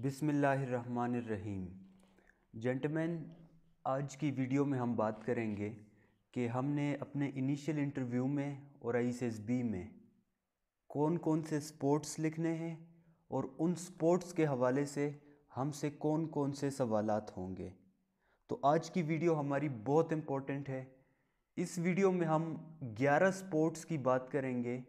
बिसमीम जेंटमैन आज की वीडियो में हम बात करेंगे कि हमने अपने इनिशियल इंटरव्यू में और आई में कौन कौन से स्पोर्ट्स लिखने हैं और उन स्पोर्ट्स के हवाले से हमसे कौन कौन से सवाल होंगे तो आज की वीडियो हमारी बहुत इम्पोर्टेंट है इस वीडियो में हम 11 स्पोर्ट्स की बात करेंगे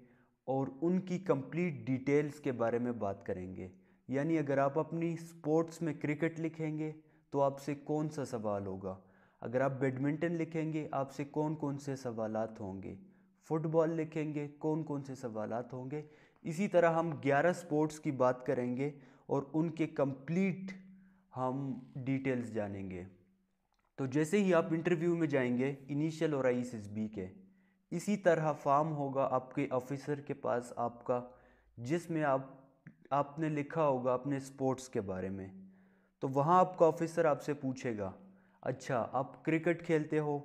और उनकी कंप्लीट डिटेल्स के बारे में बात करेंगे यानी अगर आप अपनी स्पोर्ट्स में क्रिकेट लिखेंगे तो आपसे कौन सा सवाल होगा अगर आप बैडमिंटन लिखेंगे आपसे कौन कौन से सवाल होंगे फुटबॉल लिखेंगे कौन कौन से सवालत होंगे इसी तरह हम 11 स्पोर्ट्स की बात करेंगे और उनके कंप्लीट हम डिटेल्स जानेंगे तो जैसे ही आप इंटरव्यू में जाएंगे इनिशियल और आई एस बी के इसी तरह फॉर्म होगा आपके ऑफिसर के पास आपका जिसमें आप आपने लिखा होगा अपने स्पोर्ट्स के बारे में तो वहाँ आपका ऑफिसर आपसे पूछेगा अच्छा आप क्रिकेट खेलते हो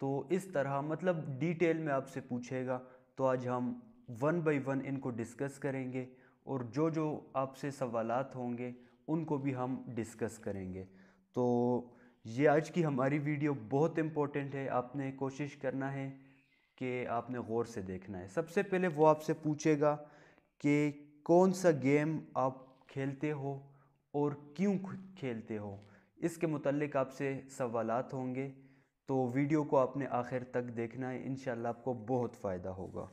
तो इस तरह मतलब डिटेल में आपसे पूछेगा तो आज हम वन बाय वन इनको डिस्कस करेंगे और जो जो आपसे सवालात होंगे उनको भी हम डिस्कस करेंगे तो ये आज की हमारी वीडियो बहुत इम्पोर्टेंट है आपने कोशिश करना है कि आपने गौर से देखना है सबसे पहले वो आपसे पूछेगा कि कौन सा गेम आप खेलते हो और क्यों खेलते हो इसके मतलब आपसे सवाल होंगे तो वीडियो को आपने आखिर तक देखना है इन आपको बहुत फ़ायदा होगा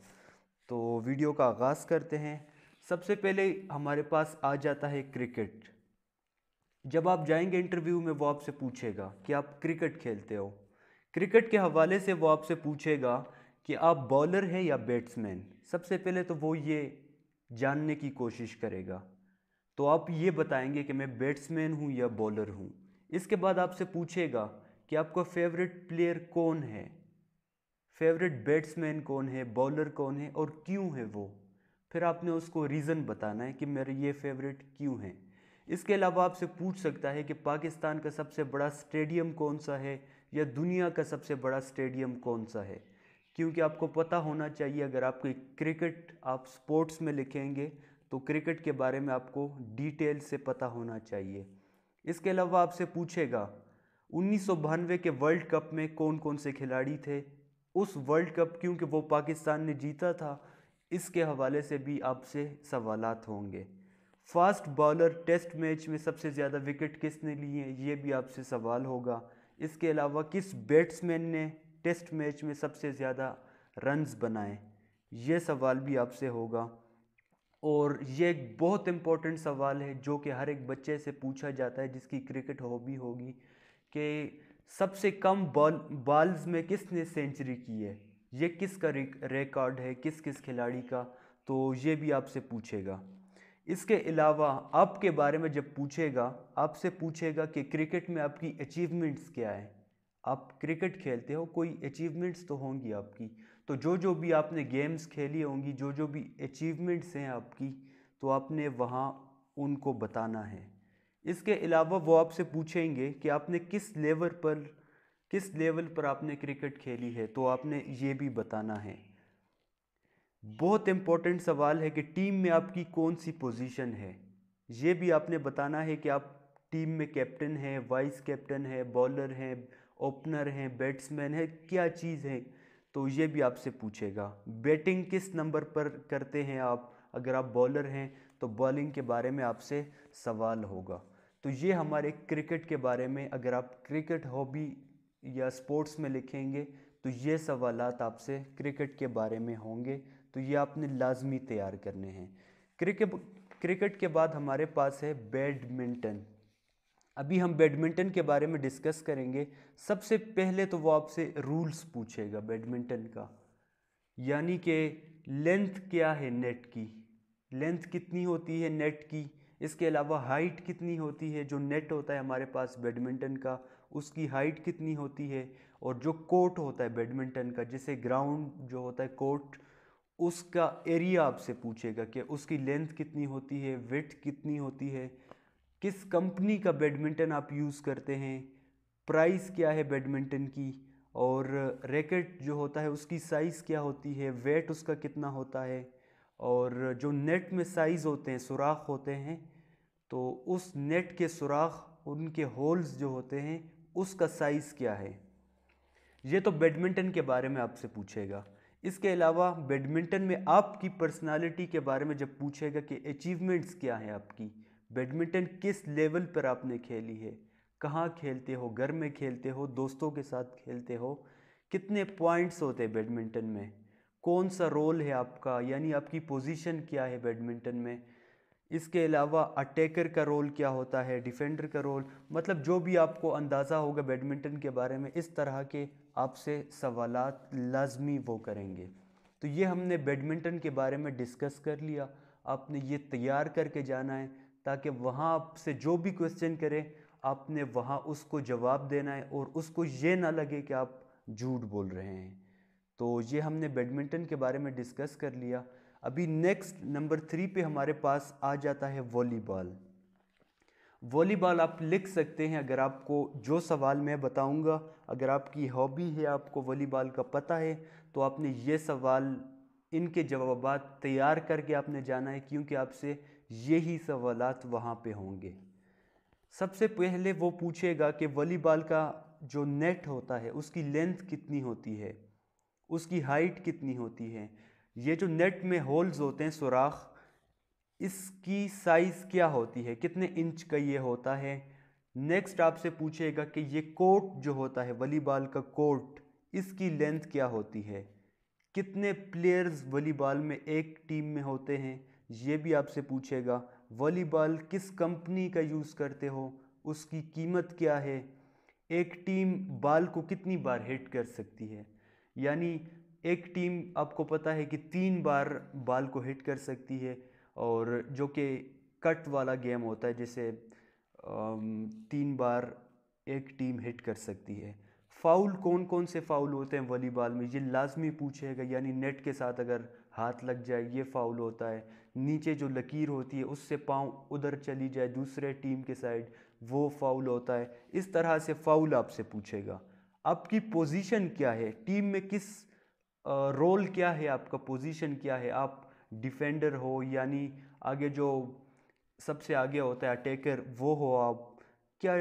तो वीडियो का आगाज़ करते हैं सबसे पहले हमारे पास आ जाता है क्रिकेट जब आप जाएंगे इंटरव्यू में वो आपसे पूछेगा कि आप क्रिकेट खेलते हो क्रिकेट के हवाले से वो आपसे पूछेगा कि आप बॉलर हैं या बैट्समैन सबसे पहले तो वो ये जानने की कोशिश करेगा तो आप ये बताएंगे कि मैं बैट्समैन हूँ या बॉलर हूँ इसके बाद आपसे पूछेगा कि आपका फेवरेट प्लेयर कौन है फेवरेट बैट्समैन कौन है बॉलर कौन है और क्यों है वो फिर आपने उसको रीज़न बताना है कि मेरे ये फेवरेट क्यों है इसके अलावा आपसे पूछ सकता है कि पाकिस्तान का सबसे बड़ा स्टेडियम कौन सा है या दुनिया का सबसे बड़ा स्टेडियम कौन सा है क्योंकि आपको पता होना चाहिए अगर आपकी क्रिकेट आप स्पोर्ट्स में लिखेंगे तो क्रिकेट के बारे में आपको डिटेल से पता होना चाहिए इसके अलावा आपसे पूछेगा उन्नीस के वर्ल्ड कप में कौन कौन से खिलाड़ी थे उस वर्ल्ड कप क्योंकि वो पाकिस्तान ने जीता था इसके हवाले से भी आपसे सवालात होंगे फास्ट बॉलर टेस्ट मैच में सबसे ज़्यादा विकेट किसने लिए ये भी आपसे सवाल होगा इसके अलावा किस बैट्समैन ने टेस्ट मैच में सबसे ज़्यादा रन्स बनाए ये सवाल भी आपसे होगा और ये एक बहुत इम्पॉर्टेंट सवाल है जो कि हर एक बच्चे से पूछा जाता है जिसकी क्रिकेट हॉबी होगी कि सबसे कम बॉल बॉल्स में किसने सेंचुरी की है ये किसका रिकॉर्ड है किस किस खिलाड़ी का तो ये भी आपसे पूछेगा इसके अलावा आपके बारे में जब पूछेगा आपसे पूछेगा कि क्रिकेट में आपकी अचीवमेंट्स क्या है आप क्रिकेट खेलते हो कोई अचीवमेंट्स तो होंगी आपकी तो जो जो भी आपने गेम्स खेली होंगी जो जो भी अचीवमेंट्स हैं आपकी तो आपने वहाँ उनको बताना है इसके अलावा वो आपसे पूछेंगे कि आपने किस लेवल पर किस लेवल पर आपने क्रिकेट खेली है तो आपने ये भी बताना है बहुत इम्पोर्टेंट सवाल है कि टीम में आपकी कौन सी पोजीशन है ये भी आपने बताना है कि आप टीम में कैप्टन हैं वाइस कैप्टन है बॉलर हैं ओपनर हैं बैट्समैन है क्या चीज़ है तो ये भी आपसे पूछेगा बैटिंग किस नंबर पर करते हैं आप अगर आप बॉलर हैं तो बॉलिंग के बारे में आपसे सवाल होगा तो ये हमारे क्रिकेट के बारे में अगर आप क्रिकेट हॉबी या स्पोर्ट्स में लिखेंगे तो ये सवाल आपसे क्रिकेट के बारे में होंगे तो ये आपने लाजमी तैयार करने हैं क्रिकेट क्रिकेट के बाद हमारे पास है बैडमिंटन अभी हम बैडमिंटन के बारे में डिस्कस करेंगे सबसे पहले तो वो आपसे रूल्स पूछेगा बैडमिंटन का यानी कि लेंथ क्या है नेट की लेंथ कितनी होती है नेट की इसके अलावा हाइट कितनी होती है जो नेट होता है हमारे पास बैडमिंटन का उसकी हाइट कितनी होती है और जो कोर्ट होता है बैडमिंटन का जैसे ग्राउंड जो होता है कोर्ट उसका एरिया आपसे पूछेगा कि उसकी लेंथ कितनी होती है विथ कितनी होती है किस कंपनी का बैडमिंटन आप यूज़ करते हैं प्राइस क्या है बैडमिंटन की और रैकेट जो होता है उसकी साइज़ क्या होती है वेट उसका कितना होता है और जो नेट में साइज़ होते हैं सुराख होते हैं तो उस नेट के सुराख उनके होल्स जो होते हैं उसका साइज़ क्या है ये तो बैडमिंटन के बारे में आपसे पूछेगा इसके अलावा बैडमिंटन में आपकी पर्सनालिटी के बारे में जब पूछेगा कि अचीवमेंट्स क्या हैं आपकी बैडमिंटन किस लेवल पर आपने खेली है कहाँ खेलते हो घर में खेलते हो दोस्तों के साथ खेलते हो कितने पॉइंट्स होते हैं बैडमिंटन में कौन सा रोल है आपका यानी आपकी पोजीशन क्या है बैडमिंटन में इसके अलावा अटैकर का रोल क्या होता है डिफेंडर का रोल मतलब जो भी आपको अंदाज़ा होगा बैडमिंटन के बारे में इस तरह के आपसे सवाल लाजमी वो करेंगे तो ये हमने बैडमिंटन के बारे में डिस्कस कर लिया आपने ये तैयार करके जाना है ताकि वहाँ आपसे जो भी क्वेश्चन करें आपने वहाँ उसको जवाब देना है और उसको ये ना लगे कि आप झूठ बोल रहे हैं तो ये हमने बैडमिंटन के बारे में डिस्कस कर लिया अभी नेक्स्ट नंबर थ्री पे हमारे पास आ जाता है वॉलीबॉल वॉलीबॉल आप लिख सकते हैं अगर आपको जो सवाल मैं बताऊंगा अगर आपकी हॉबी है आपको वॉलीबॉल का पता है तो आपने ये सवाल इनके जवाब तैयार करके आपने जाना है क्योंकि आपसे यही सवाल वहाँ पे होंगे सबसे पहले वो पूछेगा कि वॉलीबॉल का जो नेट होता है उसकी लेंथ कितनी होती है उसकी हाइट कितनी होती है ये जो नेट में होल्स होते हैं सुराख इसकी साइज़ क्या होती है कितने इंच का ये होता है नेक्स्ट आपसे पूछेगा कि ये कोर्ट जो होता है वॉलीबॉल का कोर्ट इसकी लेंथ क्या होती है कितने प्लेयर्स वॉलीबॉल में एक टीम में होते हैं ये भी आपसे पूछेगा वॉलीबॉल किस कंपनी का यूज़ करते हो उसकी कीमत क्या है एक टीम बाल को कितनी बार हिट कर सकती है यानी एक टीम आपको पता है कि तीन बार बाल को हिट कर सकती है और जो कि कट वाला गेम होता है जिसे तीन बार एक टीम हिट कर सकती है फाउल कौन कौन से फाउल होते हैं वॉलीबॉल में ये लाजमी पूछेगा यानी नेट के साथ अगर हाथ लग जाए ये फाउल होता है नीचे जो लकीर होती है उससे पाँव उधर चली जाए दूसरे टीम के साइड वो फाउल होता है इस तरह से फाउल आपसे पूछेगा आपकी पोजीशन क्या है टीम में किस रोल क्या है आपका पोजीशन क्या है आप डिफेंडर हो यानी आगे जो सबसे आगे होता है अटैकर वो हो आप क्या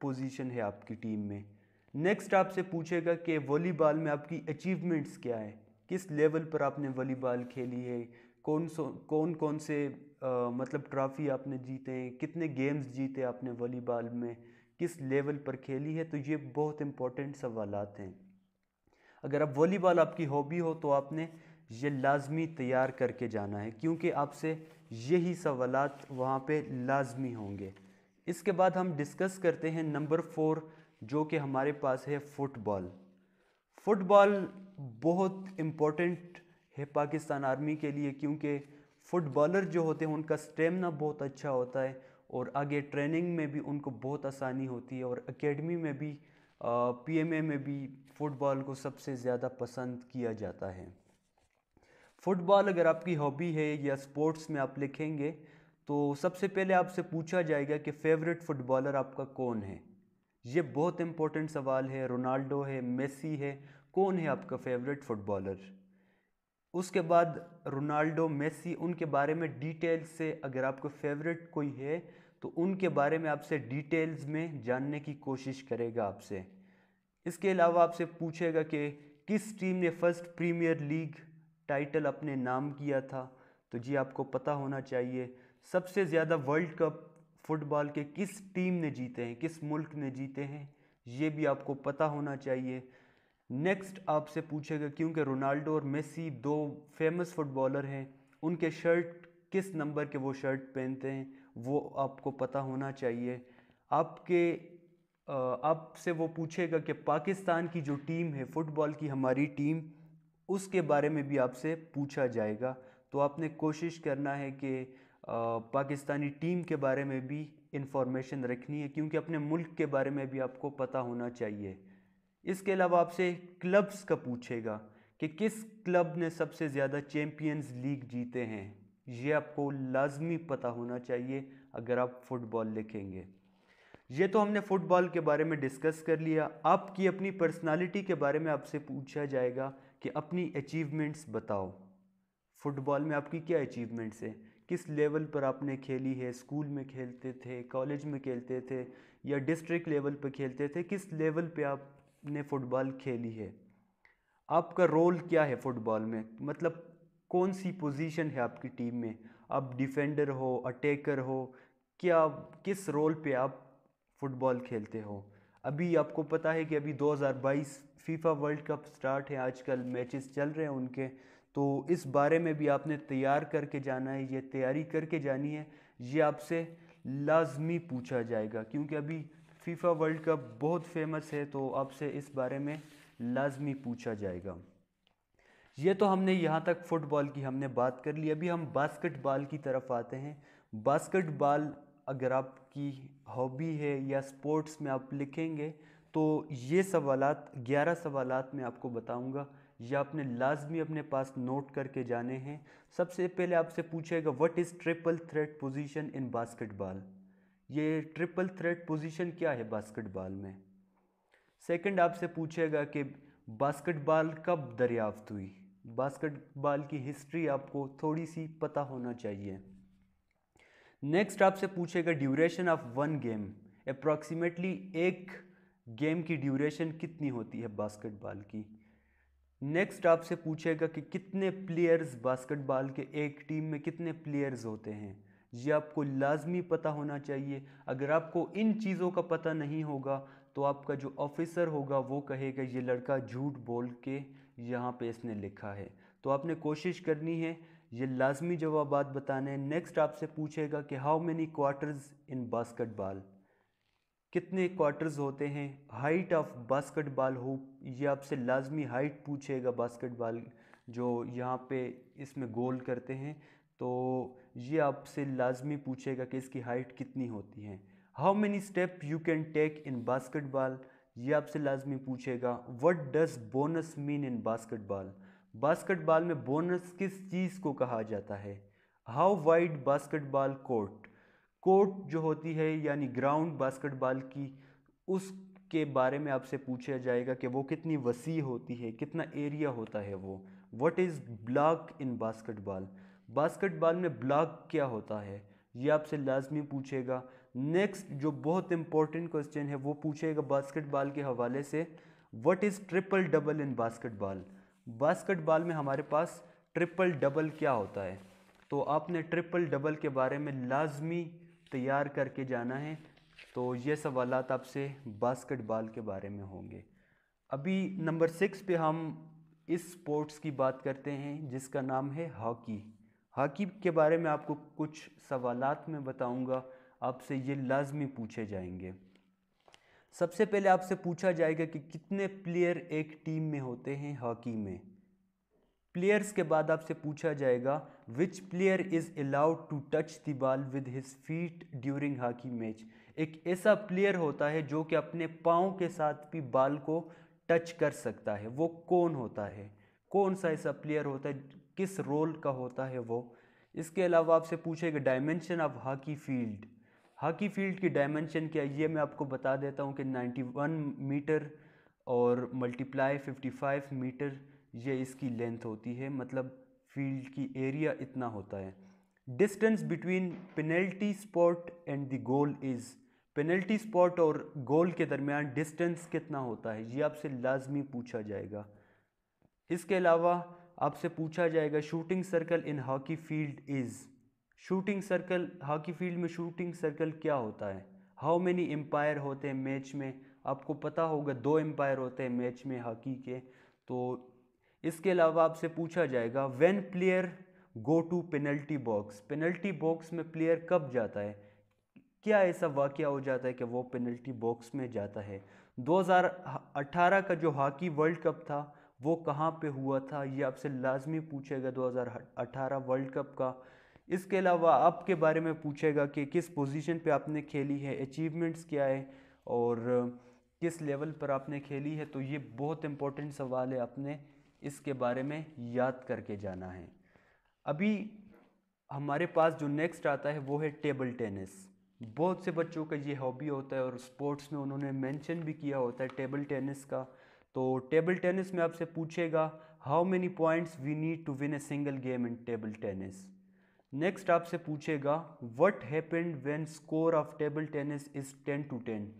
पोजीशन है आपकी टीम में नेक्स्ट आपसे पूछेगा कि वॉलीबॉल में आपकी अचीवमेंट्स क्या है किस लेवल पर आपने वॉलीबॉल खेली है कौन सो कौन कौन से आ, मतलब ट्रॉफ़ी आपने जीते हैं कितने गेम्स जीते आपने वॉलीबॉल में किस लेवल पर खेली है तो ये बहुत इम्पोर्टेंट सवाल हैं अगर आप वॉलीबॉल आपकी हॉबी हो तो आपने ये लाजमी तैयार करके जाना है क्योंकि आपसे यही सवाल वहाँ पे लाजमी होंगे इसके बाद हम डिस्कस करते हैं नंबर फोर जो कि हमारे पास है फ़ुटबॉल फ़ुटबॉल बहुत इम्पोर्टेंट है पाकिस्तान आर्मी के लिए क्योंकि फुटबॉलर जो होते हैं उनका स्टेमिना बहुत अच्छा होता है और आगे ट्रेनिंग में भी उनको बहुत आसानी होती है और एकेडमी में भी पीएमए में भी फ़ुटबॉल को सबसे ज़्यादा पसंद किया जाता है फ़ुटबॉल अगर आपकी हॉबी है या स्पोर्ट्स में आप लिखेंगे तो सबसे पहले आपसे पूछा जाएगा कि फेवरेट फुटबॉलर आपका कौन है ये बहुत इम्पोर्टेंट सवाल है रोनाल्डो है मेसी है कौन है आपका फेवरेट फुटबॉलर उसके बाद रोनाल्डो मेसी उनके बारे में डिटेल से अगर आपको फेवरेट कोई है तो उनके बारे में आपसे डिटेल्स में जानने की कोशिश करेगा आपसे इसके अलावा आपसे पूछेगा कि किस टीम ने फर्स्ट प्रीमियर लीग टाइटल अपने नाम किया था तो जी आपको पता होना चाहिए सबसे ज़्यादा वर्ल्ड कप फुटबॉल के किस टीम ने जीते हैं किस मुल्क ने जीते हैं ये भी आपको पता होना चाहिए नेक्स्ट आपसे पूछेगा क्योंकि रोनाल्डो और मेसी दो फेमस फुटबॉलर हैं उनके शर्ट किस नंबर के वो शर्ट पहनते हैं वो आपको पता होना चाहिए आपके आपसे वो पूछेगा कि पाकिस्तान की जो टीम है फुटबॉल की हमारी टीम उसके बारे में भी आपसे पूछा जाएगा तो आपने कोशिश करना है कि पाकिस्तानी टीम के बारे में भी इंफॉर्मेशन रखनी है क्योंकि अपने मुल्क के बारे में भी आपको पता होना चाहिए इसके अलावा आपसे क्लब्स का पूछेगा कि किस क्लब ने सबसे ज़्यादा चैम्पियंस लीग जीते हैं ये आपको लाजमी पता होना चाहिए अगर आप फुटबॉल लिखेंगे ये तो हमने फ़ुटबॉल के बारे में डिस्कस कर लिया आपकी अपनी पर्सनालिटी के बारे में आपसे पूछा जाएगा कि अपनी अचीवमेंट्स बताओ फुटबॉल में आपकी क्या अचीवमेंट्स हैं किस लेवल पर आपने खेली है स्कूल में खेलते थे कॉलेज में खेलते थे या डिस्ट्रिक्ट लेवल पर खेलते थे किस लेवल पे आप ने फ़ुटबॉल खेली है आपका रोल क्या है फ़ुटबॉल में मतलब कौन सी पोजीशन है आपकी टीम में आप डिफेंडर हो अटैकर हो क्या किस रोल पे आप फुटबॉल खेलते हो अभी आपको पता है कि अभी 2022 फीफा वर्ल्ड कप स्टार्ट है आजकल मैचेस चल रहे हैं उनके तो इस बारे में भी आपने तैयार करके जाना है ये तैयारी करके जानी है ये आपसे लाजमी पूछा जाएगा क्योंकि अभी फीफा वर्ल्ड कप बहुत फेमस है तो आपसे इस बारे में लाजमी पूछा जाएगा ये तो हमने यहाँ तक फ़ुटबॉल की हमने बात कर ली अभी हम बास्केटबॉल की तरफ आते हैं बास्केटबॉल अगर आपकी हॉबी है या स्पोर्ट्स में आप लिखेंगे तो ये सवाल ग्यारह सवाल मैं आपको बताऊँगा यह आपने लाजमी अपने पास नोट करके जाने हैं सबसे पहले आपसे पूछेगा what is triple threat position in basketball ये ट्रिपल थ्रेड पोजीशन क्या है बास्केटबॉल में सेकंड आपसे पूछेगा कि बास्केटबॉल कब दरियाफ्त हुई बास्केटबॉल की हिस्ट्री आपको थोड़ी सी पता होना चाहिए नेक्स्ट आपसे पूछेगा duration of one game approximately एक गेम की ड्यूरेशन कितनी होती है बास्केटबॉल की नेक्स्ट आपसे पूछेगा कि कितने प्लेयर्स बास्केटबॉल के एक टीम में कितने प्लेयर्स होते हैं ये आपको लाजमी पता होना चाहिए अगर आपको इन चीज़ों का पता नहीं होगा तो आपका जो ऑफिसर होगा वो कहेगा ये लड़का झूठ बोल के यहाँ पे इसने लिखा है तो आपने कोशिश करनी है ये लाजमी जवाब बताने नेक्स्ट आपसे पूछेगा कि how many quarters in basketball कितने क्वार्टर्स होते हैं हाइट ऑफ बास्केटबॉल होप ये आपसे लाजमी हाइट पूछेगा बास्केटबॉल जो यहाँ पे इसमें गोल करते हैं तो ये आपसे लाजमी पूछेगा कि इसकी हाइट कितनी होती है how many step you can take in basketball ये आपसे लाजमी पूछेगा what does bonus mean in basketball basketball में बोनस किस चीज़ को कहा जाता है how wide basketball court court जो होती है यानी ग्राउंड बास्केटबॉल की उसके बारे में आपसे पूछा जाएगा कि वो कितनी वसी होती है कितना एरिया होता है वो what is block in basketball basketball में ब्लॉक क्या होता है ये आपसे लाजमी पूछेगा नेक्स्ट जो बहुत इंपॉर्टेंट क्वेश्चन है वो पूछेगा बास्केटबॉल के हवाले से what is triple double in basketball basketball में हमारे पास ट्रिपल डबल क्या होता है तो आपने ट्रिपल डबल के बारे में लाजमी तैयार करके जाना है तो ये सवाल आपसे बास्केटबॉल के बारे में होंगे अभी नंबर सिक्स पे हम इस स्पोर्ट्स की बात करते हैं जिसका नाम है हॉकी हॉकी के बारे में आपको कुछ सवाल में बताऊँगा आपसे ये लाजमी पूछे जाएंगे सबसे पहले आपसे पूछा जाएगा कि कितने प्लेयर एक टीम में होते हैं हॉकी में प्लेयर्स के बाद आपसे पूछा जाएगा which player is allowed to touch the ball with his feet during hockey match एक ऐसा प्लेयर होता है जो कि अपने पाँव के साथ भी बॉल को टच कर सकता है वो कौन होता है कौन सा ऐसा प्लेयर होता है किस रोल का होता है वो इसके अलावा आपसे पूछेगा dimension of hockey field hockey field की डायमेंशन क्या है ये मैं आपको बता देता हूँ कि 91 मीटर और मल्टीप्लाई 55 मीटर ये इसकी लेंथ होती है मतलब फील्ड की एरिया इतना होता है distance between penalty spot and the goal is penalty spot और गोल के दरमियान डिस्टेंस कितना होता है ये आपसे लाजमी पूछा जाएगा इसके अलावा आपसे पूछा जाएगा shooting circle in hockey field is shooting circle hockey field में शूटिंग सर्कल क्या होता है हाउ मेनी एम्पायर होते हैं मैच में आपको पता होगा दो एम्पायर होते हैं मैच में हॉकी के तो इसके अलावा आपसे पूछा जाएगा when player go to penalty box penalty box में प्लेयर कब जाता है क्या ऐसा वाक़ हो जाता है कि वो पेनल्टी बॉक्स में जाता है 2018 का जो हॉकी वर्ल्ड कप था वो कहाँ पे हुआ था ये आपसे लाजमी पूछेगा 2018 वर्ल्ड कप का इसके अलावा आपके बारे में पूछेगा कि किस पोजीशन पे आपने खेली है अचीवमेंट्स क्या है और किस लेवल पर आपने खेली है तो ये बहुत इम्पोर्टेंट सवाल है आपने इसके बारे में याद करके जाना है अभी हमारे पास जो नेक्स्ट आता है वो है टेबल टेनिस बहुत से बच्चों का ये हॉबी होता है और स्पोर्ट्स में उन्होंने मेंशन भी किया होता है टेबल टेनिस का तो टेबल टेनिस में आपसे पूछेगा how many points we need to win a single game in table tennis next आपसे पूछेगा what happened when score of table tennis is ten to ten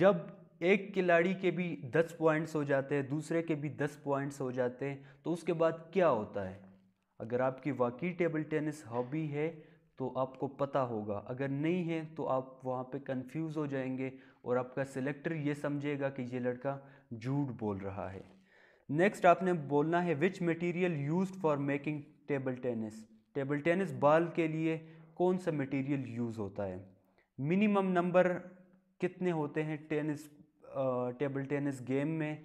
जब एक खिलाड़ी के भी दस पॉइंट्स हो जाते हैं दूसरे के भी दस पॉइंट्स हो जाते हैं तो उसके बाद क्या होता है अगर आपकी वाकई टेबल टेनिस हॉबी है तो आपको पता होगा अगर नहीं है तो आप वहाँ पे कंफ्यूज हो जाएंगे और आपका सिलेक्टर ये समझेगा कि ये लड़का झूठ बोल रहा है नेक्स्ट आपने बोलना है which material use for making table tennis table tennis ball के लिए कौन सा मटेरियल यूज़ होता है मिनिमम नंबर कितने होते हैं टेनिस टेबल टेनिस गेम में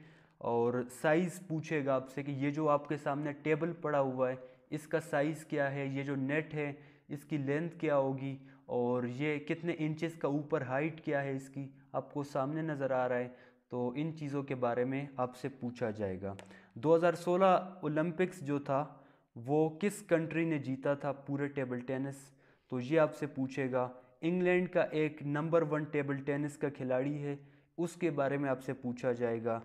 और साइज़ पूछेगा आपसे कि ये जो आपके सामने टेबल पड़ा हुआ है इसका साइज़ क्या है ये जो नेट है इसकी लेंथ क्या होगी और ये कितने इंचेस का ऊपर हाइट क्या है इसकी आपको सामने नज़र आ रहा है तो इन चीज़ों के बारे में आपसे पूछा जाएगा 2016 ओलंपिक्स जो था वो किस कंट्री ने जीता था पूरे टेबल टेनिस तो ये आपसे पूछेगा इंग्लैंड का एक नंबर वन टेबल टेनिस का खिलाड़ी है उसके बारे में आपसे पूछा जाएगा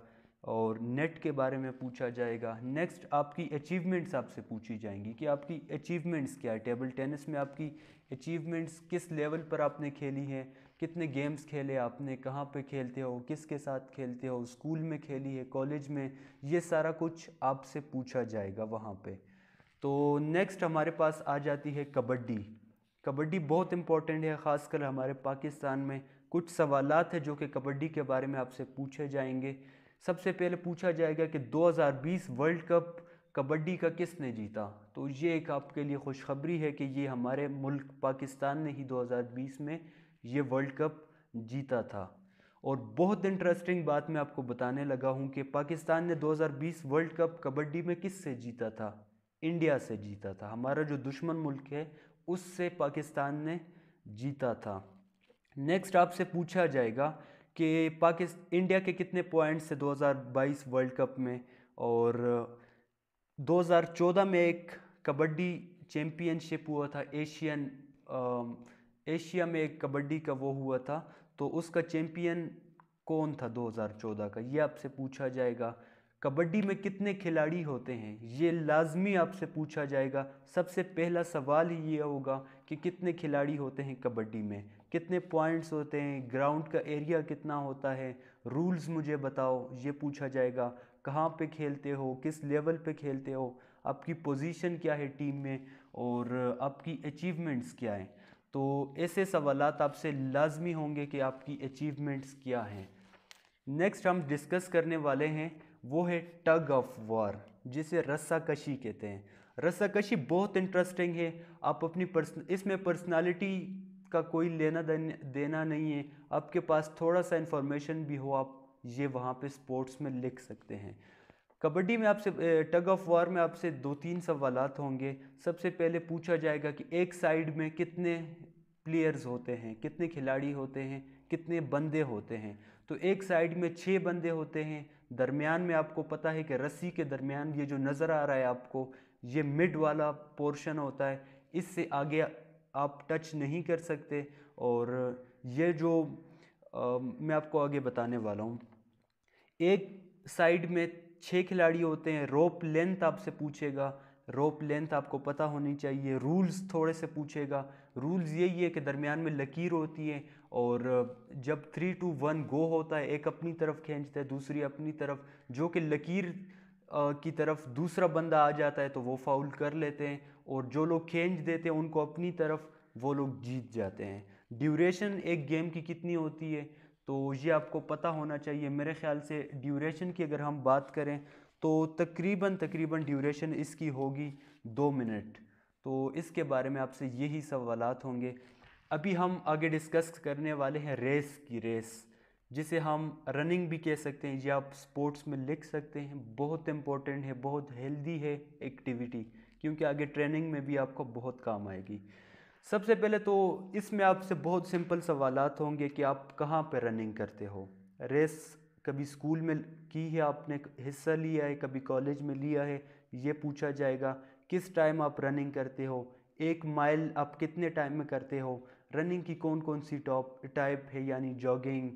और नेट के बारे में पूछा जाएगा नेक्स्ट आपकी अचीवमेंट्स आपसे पूछी जाएंगी कि आपकी अचीवमेंट्स क्या है टेबल टेनिस में आपकी अचीवमेंट्स किस लेवल पर आपने खेली है कितने गेम्स खेले आपने कहाँ पे खेलते हो किसके साथ खेलते हो स्कूल में खेली है कॉलेज में ये सारा कुछ आपसे पूछा जाएगा वहाँ पे तो नेक्स्ट हमारे पास आ जाती है कबड्डी कबड्डी बहुत इम्पॉर्टेंट है ख़ासकर हमारे पाकिस्तान में कुछ सवाल है जो कि कबड्डी के बारे में आपसे पूछे जाएंगे सबसे पहले पूछा जाएगा कि 2020 वर्ल्ड कप कबड्डी का किसने जीता तो ये एक आपके लिए खुशखबरी है कि ये हमारे मुल्क पाकिस्तान ने ही 2020 में ये वर्ल्ड कप जीता था और बहुत इंटरेस्टिंग बात मैं आपको बताने लगा हूँ कि पाकिस्तान ने 2020 वर्ल्ड कप कबड्डी में किस से जीता था इंडिया से जीता था हमारा जो दुश्मन मुल्क है उससे पाकिस्तान ने जीता था नेक्स्ट आपसे पूछा जाएगा कि पाकिस् इंडिया के कितने पॉइंट्स है 2022 वर्ल्ड कप में और 2014 में एक कबड्डी चैम्पियनशिप हुआ था एशियन एशिया में एक कबड्डी का वो हुआ था तो उसका चैम्पियन कौन था 2014 का ये आपसे पूछा जाएगा कबड्डी में कितने खिलाड़ी होते हैं ये लाजमी आपसे पूछा जाएगा सबसे पहला सवाल ही ये होगा कि कितने खिलाड़ी होते हैं कबड्डी में कितने पॉइंट्स होते हैं ग्राउंड का एरिया कितना होता है रूल्स मुझे बताओ ये पूछा जाएगा कहाँ पे खेलते हो किस लेवल पे खेलते हो आपकी पोजीशन क्या है टीम में और आपकी अचीवमेंट्स क्या हैं तो ऐसे सवाल आपसे लाजमी होंगे कि आपकी अचीवमेंट्स क्या हैं नेक्स्ट हम डिस्कस करने वाले हैं वो है टग ऑफ वॉर जिसे रस्सा कशी कहते हैं रस्सा कशी बहुत इंटरेस्टिंग है आप अपनी पर्सन इसमें पर्सनालिटी का कोई लेना देना नहीं है आपके पास थोड़ा सा इंफॉर्मेशन भी हो आप ये वहाँ पे स्पोर्ट्स में लिख सकते हैं कबड्डी में आपसे टग ऑफ वॉर में आपसे दो तीन सवाल होंगे सबसे पहले पूछा जाएगा कि एक साइड में कितने प्लेयर्स होते हैं कितने खिलाड़ी होते हैं कितने बंदे होते हैं तो एक साइड में छः बंदे होते हैं दरमियान में आपको पता है कि रस्सी के दरमियान ये जो नज़र आ रहा है आपको ये मिड वाला पोर्शन होता है इससे आगे आप टच नहीं कर सकते और ये जो आ, मैं आपको आगे बताने वाला हूँ एक साइड में छः खिलाड़ी होते हैं रोप लेंथ आपसे पूछेगा रोप लेंथ आपको पता होनी चाहिए रूल्स थोड़े से पूछेगा रूल्स यही है कि दरमियान में लकीर होती है और जब थ्री टू वन गो होता है एक अपनी तरफ खींचता है दूसरी अपनी तरफ जो कि लकीर की तरफ दूसरा बंदा आ जाता है तो वो फाउल कर लेते हैं और जो लोग खींच देते हैं उनको अपनी तरफ वो लोग जीत जाते हैं ड्यूरेशन एक गेम की कितनी होती है तो ये आपको पता होना चाहिए मेरे ख्याल से ड्यूरेशन की अगर हम बात करें तो तकरीबन तकरीबन ड्यूरेशन इसकी होगी दो मिनट तो इसके बारे में आपसे यही सवालत होंगे अभी हम आगे डिस्कस करने वाले हैं रेस की रेस जिसे हम रनिंग भी कह सकते हैं या आप स्पोर्ट्स में लिख सकते हैं बहुत इम्पोर्टेंट है बहुत हेल्दी है एक्टिविटी क्योंकि आगे ट्रेनिंग में भी आपको बहुत काम आएगी सबसे पहले तो इसमें आपसे बहुत सिंपल सवाल होंगे कि आप कहाँ पर रनिंग करते हो रेस कभी स्कूल में की है आपने हिस्सा लिया है कभी कॉलेज में लिया है ये पूछा जाएगा किस टाइम आप रनिंग करते हो एक माइल आप कितने टाइम में करते हो रनिंग की कौन कौन सी टॉप टाइप है यानी जॉगिंग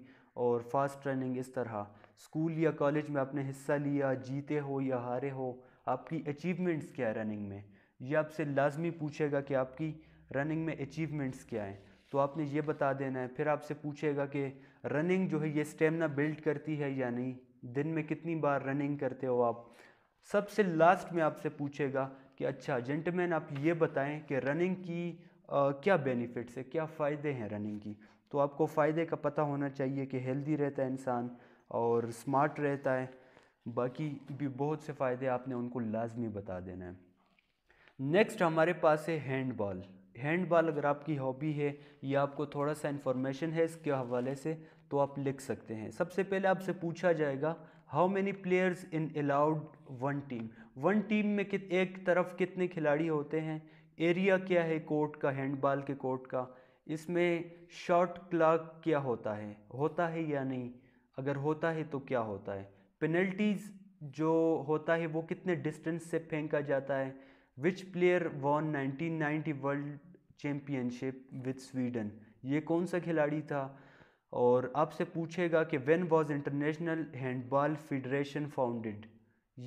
और फास्ट रनिंग इस तरह स्कूल या कॉलेज में आपने हिस्सा लिया जीते हो या हारे हो आपकी अचीवमेंट्स क्या है रनिंग में यह आपसे लाजमी पूछेगा कि आपकी रनिंग में अचीवमेंट्स क्या हैं तो आपने ये बता देना है फिर आपसे पूछेगा कि रनिंग जो है ये स्टेमिना बिल्ड करती है या नहीं दिन में कितनी बार रनिंग करते हो आप सबसे लास्ट में आपसे पूछेगा कि अच्छा जेंटमैन आप ये बताएं कि रनिंग की आ, क्या बेनिफिट्स है क्या फ़ायदे हैं रनिंग की तो आपको फ़ायदे का पता होना चाहिए कि हेल्दी रहता है इंसान और स्मार्ट रहता है बाकी भी बहुत से फ़ायदे आपने उनको लाजमी बता देना है नेक्स्ट हमारे पास है हैंडबॉल हैंडबॉल अगर आपकी हॉबी है या आपको थोड़ा सा इन्फॉर्मेशन है इसके हवाले से तो आप लिख सकते हैं सबसे पहले आपसे पूछा जाएगा how many players in allowed one team one team में कित एक तरफ कितने खिलाड़ी होते हैं एरिया क्या है कोर्ट का हैंडबॉल के कोर्ट का इसमें शॉर्ट क्लॉक क्या होता है होता है या नहीं अगर होता है तो क्या होता है पेनल्टीज़ जो होता है वो कितने डिस्टेंस से फेंका जाता है which player won 1990 world championship with Sweden ये कौन सा खिलाड़ी था और आपसे पूछेगा कि when was international handball federation founded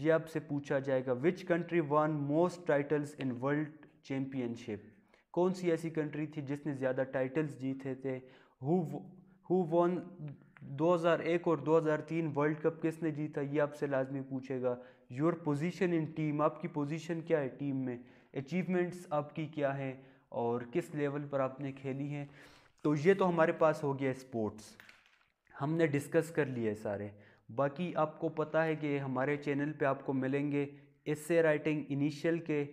ये आपसे पूछा जाएगा which country won most titles in world championship कौन सी ऐसी कंट्री थी जिसने ज़्यादा टाइटल्स जीते थे हु हज़ार 2001 और 2003 वर्ल्ड कप किसने जीता ये आपसे लाजमी पूछेगा योर पोजीशन इन टीम आपकी पोजीशन क्या है टीम में अचीवमेंट्स आपकी क्या है और किस लेवल पर आपने खेली है तो ये तो हमारे पास हो गया स्पोर्ट्स हमने डिस्कस कर लिए सारे बाकी आपको पता है कि हमारे चैनल पे आपको मिलेंगे इससे राइटिंग इनिशियल के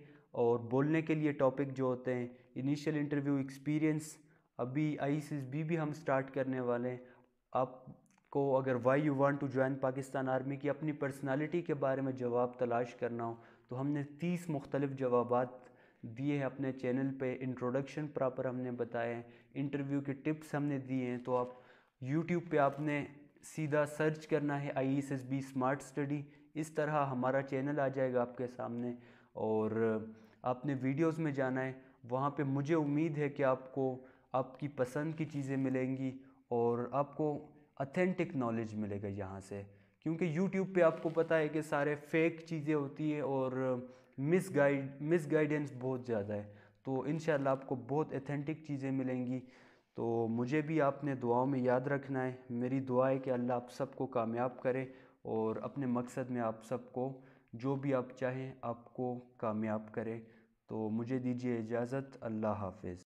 और बोलने के लिए टॉपिक जो होते हैं इनिशियल इंटरव्यू एक्सपीरियंस अभी आई बी भी हम स्टार्ट करने वाले हैं आप को अगर why you want to join Pakistan army की अपनी पर्सनालिटी के बारे में जवाब तलाश करना हो तो हमने तीस मुख्तलिफ जवाब दिए हैं अपने चैनल पे इंट्रोडक्शन प्रॉपर हमने बताए हैं इंटरव्यू के टिप्स हमने दिए हैं तो आप यूट्यूब पे आपने सीधा सर्च करना है I S S B smart study इस तरह हमारा चैनल आ जाएगा आपके सामने और आपने वीडियोज़ में जाना है वहाँ पर मुझे उम्मीद है कि आपको आपकी पसंद की चीज़ें मिलेंगी और आपको अथेंटिक नॉलेज मिलेगा यहाँ से क्योंकि यूट्यूब पे आपको पता है कि सारे फेक चीज़ें होती है और मिस गाइड मिस गाइडेंस बहुत ज़्यादा है तो इन आपको बहुत एथेंटिक चीज़ें मिलेंगी तो मुझे भी आपने दुआओं में याद रखना है मेरी दुआ है कि अल्लाह आप सबको कामयाब करे और अपने मकसद में आप सबको जो भी आप चाहें आपको कामयाब करे तो मुझे दीजिए इजाज़त अल्लाह हाफिज़